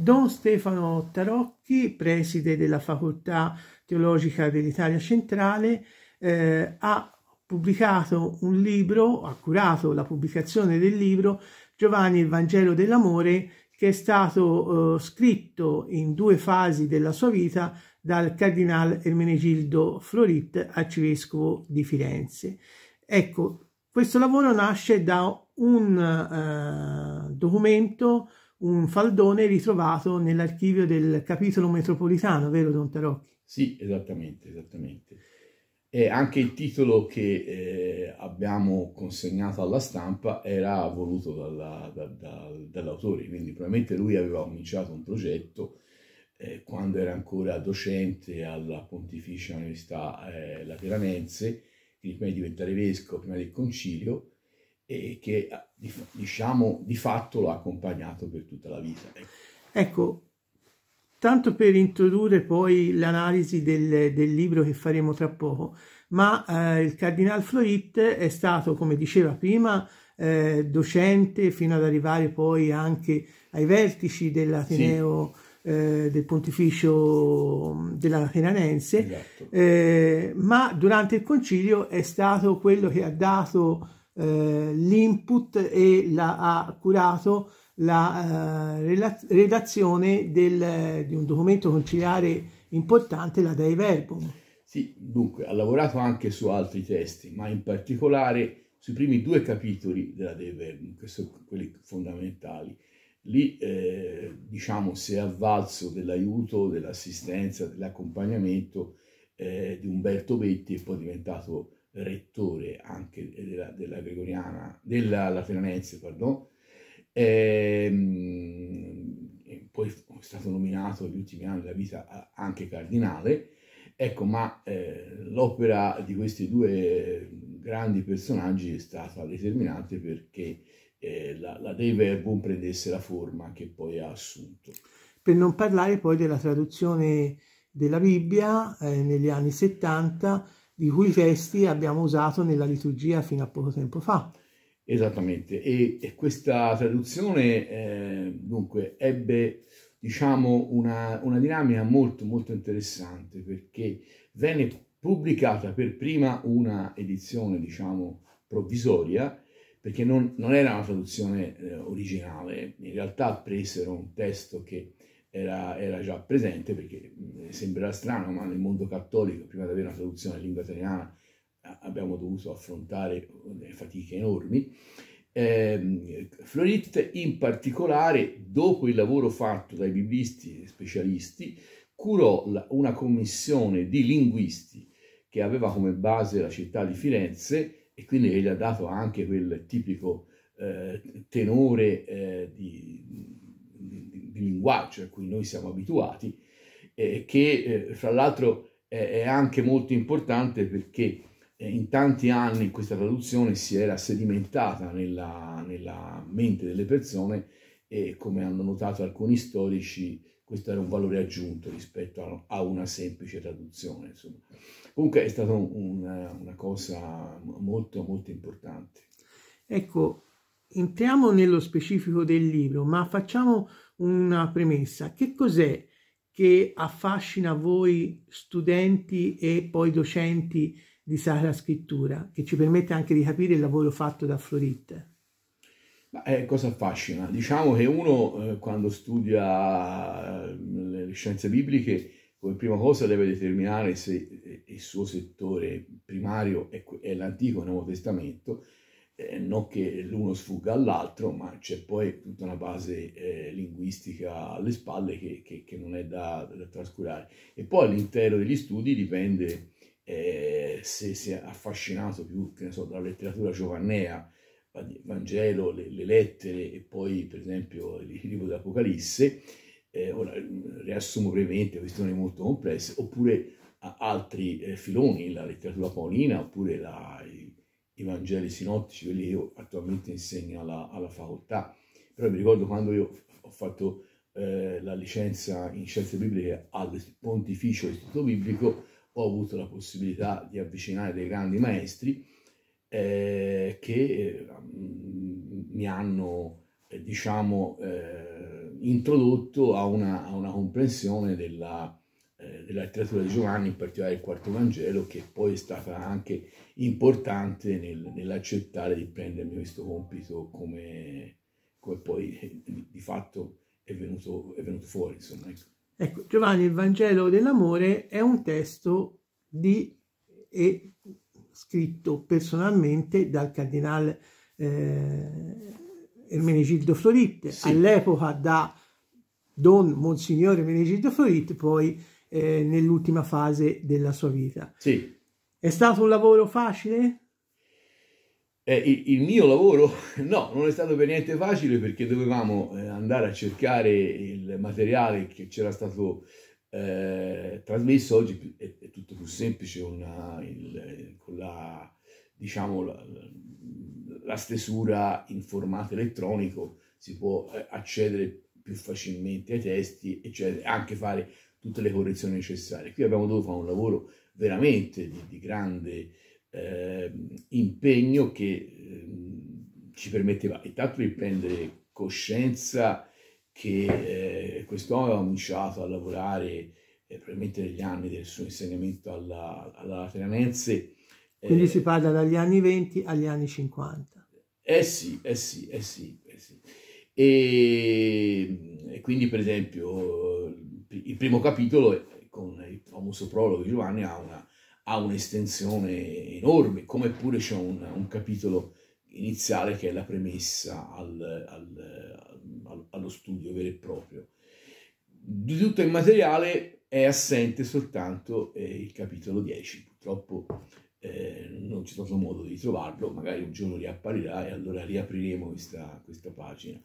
Don Stefano Tarocchi, preside della Facoltà Teologica dell'Italia Centrale, eh, ha pubblicato un libro, ha curato la pubblicazione del libro Giovanni il Vangelo dell'Amore, che è stato eh, scritto in due fasi della sua vita dal cardinale Ermenegildo Florit, arcivescovo di Firenze. Ecco, questo lavoro nasce da un eh, documento un faldone ritrovato nell'archivio del capitolo metropolitano, vero Don Tarocchi? Sì, esattamente, esattamente. E anche il titolo che eh, abbiamo consegnato alla stampa era voluto dalla, da, da, dall'autore, quindi probabilmente lui aveva cominciato un progetto eh, quando era ancora docente alla Pontificia Università eh, Lateranense, prima di diventare vescovo, prima del concilio, e che ah, diciamo di fatto l'ha accompagnato per tutta la vita. Ecco. ecco, tanto per introdurre poi l'analisi del, del, libro che faremo tra poco, ma eh, il Cardinal Florit è stato, come diceva prima, eh, docente fino ad arrivare poi anche ai vertici dell'Ateneo. Sì. Eh, del pontificio dell'Atenanense, esatto. Eh, ma durante il concilio è stato quello che ha dato eh, l'input e la, ha curato la eh, redazione del, di un documento conciliare importante, la Dei Verbum. Sì, dunque, ha lavorato anche su altri testi, ma in particolare sui primi due capitoli della Dei Verbum, che sono quelli fondamentali. Lì, eh, diciamo, si è avvalso dell'aiuto, dell'assistenza, dell'accompagnamento eh, di Umberto Betti, che poi è diventato rettore anche della, della Gregoriana, della Lateranense, pardon, ehm, e, poi è stato nominato negli ultimi anni della vita eh, anche cardinale, ecco, ma eh, l'opera di questi due grandi personaggi è stata determinante perché eh, la, la Dei Verbum prendesse la forma che poi ha assunto. Per non parlare poi della traduzione della Bibbia eh, negli anni 70, di cui testi abbiamo usato nella liturgia fino a poco tempo fa. Esattamente, e, e questa traduzione eh, dunque ebbe diciamo una, una, dinamica molto molto interessante perché venne pubblicata per prima una edizione diciamo provvisoria perché non, non era una traduzione eh, originale, in realtà presero un testo che era, era già presente, perché mh, sembra strano, ma nel mondo cattolico, prima di avere una traduzione in lingua italiana, abbiamo dovuto affrontare uh, fatiche enormi. Eh, Florit in particolare, dopo il lavoro fatto dai biblisti specialisti, curò una commissione di linguisti che aveva come base la città di Firenze e quindi gli ha dato anche quel tipico eh, tenore eh, di, di linguaggio a cui noi siamo abituati, eh, che eh, fra l'altro è, è, anche molto importante perché eh, in tanti anni questa traduzione si era sedimentata nella, nella mente delle persone e come hanno notato alcuni storici questo era un valore aggiunto rispetto a, una semplice traduzione. Insomma. Comunque è stata un, una, una cosa molto molto importante. Ecco, entriamo nello specifico del libro, ma facciamo una premessa. Che cos'è che affascina voi studenti e poi docenti di Sacra Scrittura, che ci permette anche di capire il lavoro fatto da Floritte? Eh, cosa affascina? Diciamo che uno eh, quando studia eh, le scienze bibliche come prima cosa deve determinare se il suo settore primario è, è l'Antico Nuovo Testamento eh, non che l'uno sfugga all'altro, ma c'è poi tutta una base eh, linguistica alle spalle che, che, che non è da, da, trascurare. E poi all'interno degli studi dipende eh, se si è affascinato più che ne so, dalla letteratura giovannea, Vangelo, le, le, lettere e poi per esempio il libro dell'Apocalisse, eh, ora riassumo brevemente questioni molto complesse, oppure altri eh, filoni, la letteratura paolina oppure la, i Vangeli sinottici, quelli che io attualmente insegno alla, alla facoltà. Però mi ricordo quando io ho fatto eh, la licenza in scienze bibliche al Pontificio Istituto Biblico, ho avuto la possibilità di avvicinare dei grandi maestri eh, che mm, mi hanno, eh, diciamo, eh, introdotto a una, a una comprensione della, eh, della letteratura di Giovanni, in particolare il quarto Vangelo, che poi è stata anche importante nel, nell'accettare di prendermi questo compito come, come poi eh, di, fatto è venuto, è venuto fuori. Insomma. Ecco, ecco Giovanni, il Vangelo dell'amore è un testo di, e, scritto personalmente dal cardinale eh, Ermenegildo Floritte, sì. all'epoca da Don Monsignore Ermenegildo Floritte, poi eh, nell'ultima fase della sua vita. Sì. È stato un lavoro facile? Eh, il, il, mio lavoro no, non è stato per niente facile perché dovevamo eh, andare a cercare il materiale che c'era stato eh, trasmesso oggi è, è, tutto più semplice una, il, con la, diciamo, la, la, stesura in formato elettronico si può eh, accedere più facilmente ai testi eccetera anche fare tutte le correzioni necessarie. Qui abbiamo dovuto fare un lavoro veramente di, di grande eh, impegno che eh, ci permetteva intanto di prendere coscienza che eh, quest'uomo aveva cominciato a lavorare eh, probabilmente negli anni del suo insegnamento alla, alla Lateranense. Quindi eh, si parla dagli anni 20 agli anni 50. Eh sì, eh sì, eh sì. Eh sì. E, e quindi per esempio il primo capitolo con il famoso prologo di Giovanni ha, un'estensione enorme, come pure c'è un, un, capitolo iniziale che è la premessa al, al, allo studio vero e proprio. Di tutto il materiale è assente soltanto eh, il capitolo 10, purtroppo eh, non c'è stato modo di trovarlo, magari un giorno riapparirà e allora riapriremo questa, questa pagina.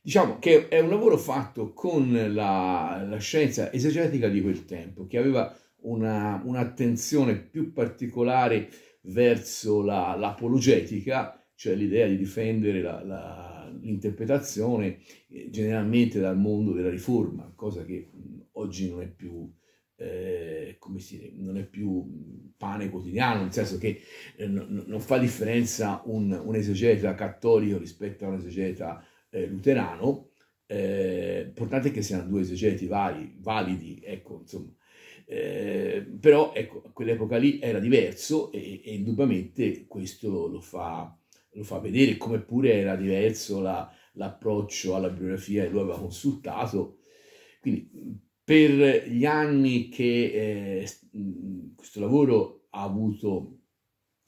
Diciamo che è un lavoro fatto con la, la scienza esegetica di quel tempo, che aveva una, un'attenzione più particolare verso la, l'apologetica, cioè l'idea di difendere la, la, l'interpretazione eh, generalmente dal mondo della riforma, cosa che mh, oggi non è più, eh, come si dice, non è più pane quotidiano, nel senso che eh, no, non fa differenza un, un esegeta cattolico rispetto a un esegeta eh, luterano, eh, importante che siano due esegeti vari, validi, ecco, insomma. Eh, però ecco, quell'epoca lì era diverso e, e indubbiamente questo lo fa, lo fa, vedere, come pure era diverso la, l'approccio alla biografia che lui aveva consultato. Quindi per gli anni che eh, questo lavoro ha avuto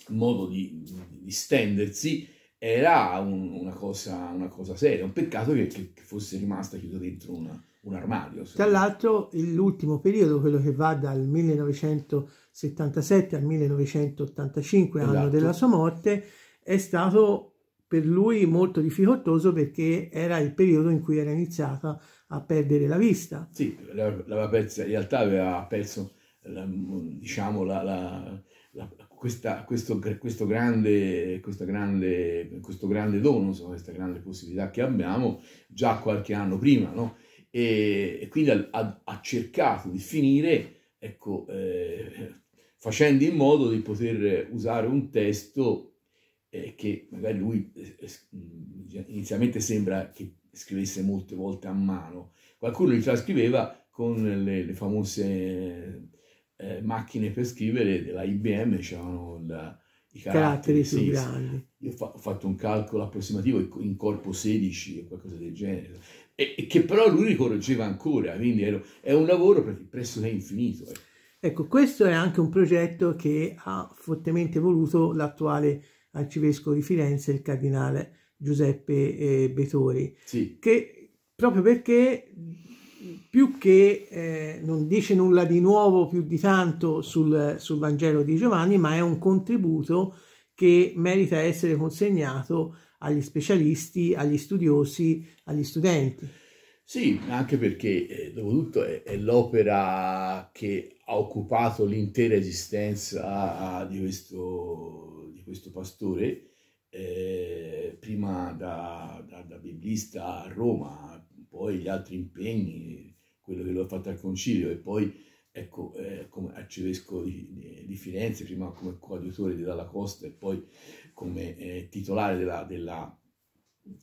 modo di, di stendersi, era un, una, cosa, una, cosa, seria, un peccato che, che fosse rimasta chiusa dentro una, un armadio. Tra l'altro l'ultimo periodo, quello che va dal 1977 al 1985, esatto. anno della sua morte, è stato per lui molto difficoltoso perché era il periodo in cui era iniziata a perdere la vista. Sì, la, la, in realtà aveva perso diciamo, la, questa, questo, questo, grande, questo, grande, questo grande dono, insomma, questa grande possibilità che abbiamo già qualche anno prima, no? e, e, quindi ha, ha, cercato di finire ecco, eh, facendo in modo di poter usare un testo eh, che magari lui eh, inizialmente sembra che scrivesse molte volte a mano, qualcuno li trascriveva con le, le famose eh, macchine per scrivere della IBM c'erano la, i caratteri, caratteri più sì, grandi. Io fa, ho fatto un calcolo approssimativo in corpo 16 o qualcosa del genere, e, e che però lui ricorreggeva ancora, quindi ero, è un lavoro pressoché infinito. Eh. Ecco, questo è anche un progetto che ha fortemente voluto l'attuale arcivescovo di Firenze, il cardinale Giuseppe eh, Betori, sì. che proprio perché più che eh, non dice nulla di nuovo più di tanto sul, sul, Vangelo di Giovanni, ma è un contributo che merita essere consegnato agli specialisti, agli studiosi, agli studenti. Sì, anche perché eh, dopo tutto è, è l'opera che ha occupato l'intera esistenza di questo, di questo pastore, eh, prima da, da, da biblista a Roma, poi gli altri impegni, quello che l'ho fatto al Concilio e poi ecco, eh, come arcivescovo di, di, Firenze, prima come coadiutore di Dalla Costa e poi come eh, titolare della, della,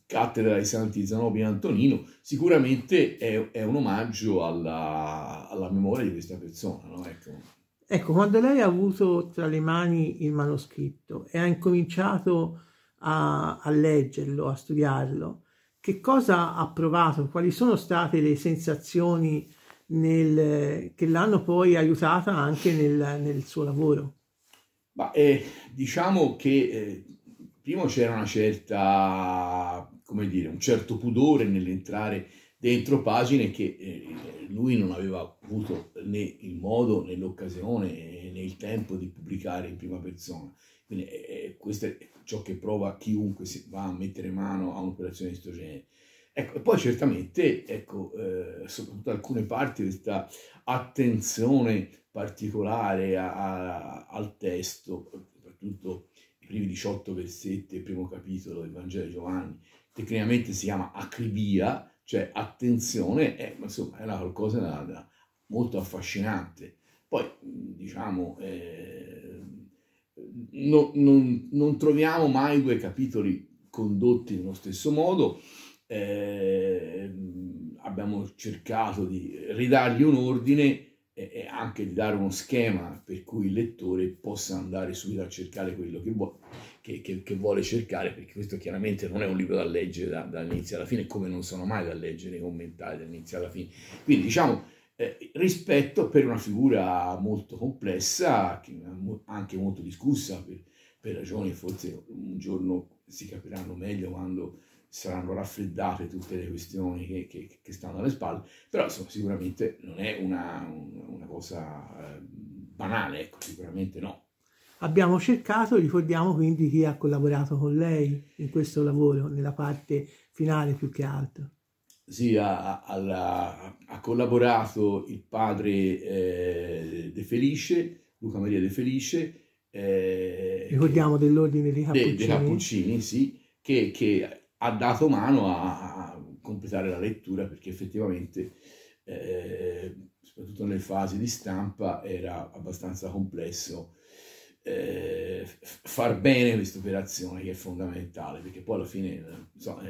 cattedra di Santi Zanobi Antonino, sicuramente è, è un omaggio alla, alla, memoria di questa persona. No? Ecco. ecco, quando lei ha avuto tra le mani il manoscritto e ha incominciato a, a leggerlo, a studiarlo, che cosa ha provato, quali sono state le sensazioni nel, che l'hanno poi aiutata anche nel, nel suo lavoro? Ma, eh, diciamo che eh, prima c'era una certa, come dire, un certo pudore nell'entrare dentro pagine che eh, lui non aveva avuto né il modo né l'occasione eh, né il tempo di pubblicare in prima persona. Quindi eh, eh questo è ciò che prova chiunque si va a mettere mano a un'operazione di questo genere. Ecco, e poi certamente, ecco, eh, soprattutto alcune parti, questa attenzione particolare a, a, al testo, soprattutto i primi 18 versetti, il primo capitolo del Vangelo di Giovanni, tecnicamente si chiama acribia, cioè, attenzione, è, eh, insomma, era qualcosa da, da molto affascinante. Poi, diciamo, eh, non, non, non, troviamo mai due capitoli condotti nello stesso modo. Eh, abbiamo cercato di ridargli un ordine e, anche di dare uno schema per cui il lettore possa andare subito a cercare quello che vuole che, che, che, vuole cercare, perché questo chiaramente non è un libro da leggere da, dall'inizio alla fine, come non sono mai da leggere i commentari dall'inizio alla fine. Quindi diciamo eh, rispetto per una figura molto complessa, anche molto discussa, per, per ragioni forse un giorno si capiranno meglio quando saranno raffreddate tutte le questioni che, che, che, stanno alle spalle, però insomma, sicuramente non è una, una cosa eh, banale, ecco, sicuramente no. Abbiamo cercato, ricordiamo quindi chi ha collaborato con lei in questo lavoro, nella parte finale più che altro. Sì, ha, ha, ha collaborato il padre eh, De Felice, Luca Maria De Felice. Eh, ricordiamo dell'ordine dei Cappuccini. dei Cappuccini, sì, che, che, ha dato mano a, a, completare la lettura perché effettivamente... Eh, soprattutto nelle fasi di stampa, era abbastanza complesso eh, far bene questa operazione che è fondamentale, perché poi alla fine eh, so, il,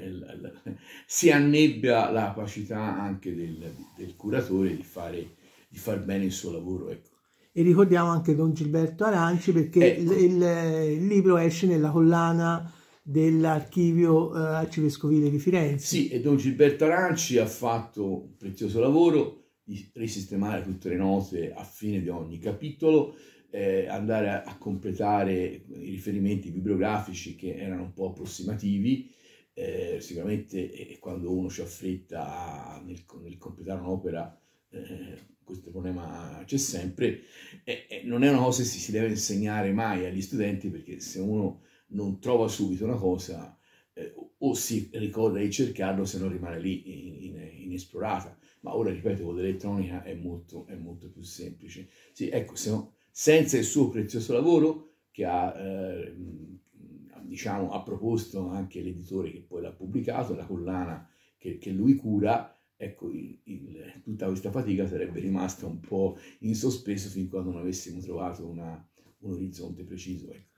il, si annebbia la capacità anche del, del curatore di, fare, di, far bene il suo lavoro. Ecco. E ricordiamo anche Don Gilberto Aranci perché ecco. il, il, libro esce nella collana dell'archivio eh, arcivescovile di Firenze. Sì, e Don Gilberto Aranci ha fatto un prezioso lavoro di risistemare tutte le note a fine di ogni capitolo, eh, andare a, a, completare i riferimenti bibliografici che erano un po' approssimativi. Eh, sicuramente quando uno ci affretta nel, nel completare un'opera, eh, questo problema c'è sempre, non è una cosa che si, deve insegnare mai agli studenti perché se uno non trova subito una cosa eh, o si ricorda di cercarlo se non rimane lì inesplorata. Ma ora, ripeto, con l'elettronica è molto, è molto più semplice. Sì, ecco, se no, senza il suo prezioso lavoro che ha, eh, diciamo, ha proposto anche l'editore che poi l'ha pubblicato, la collana che, che lui cura, ecco, il, il, tutta questa fatica sarebbe rimasta un po' in sospeso fin quando non avessimo trovato una, un orizzonte preciso. Ecco.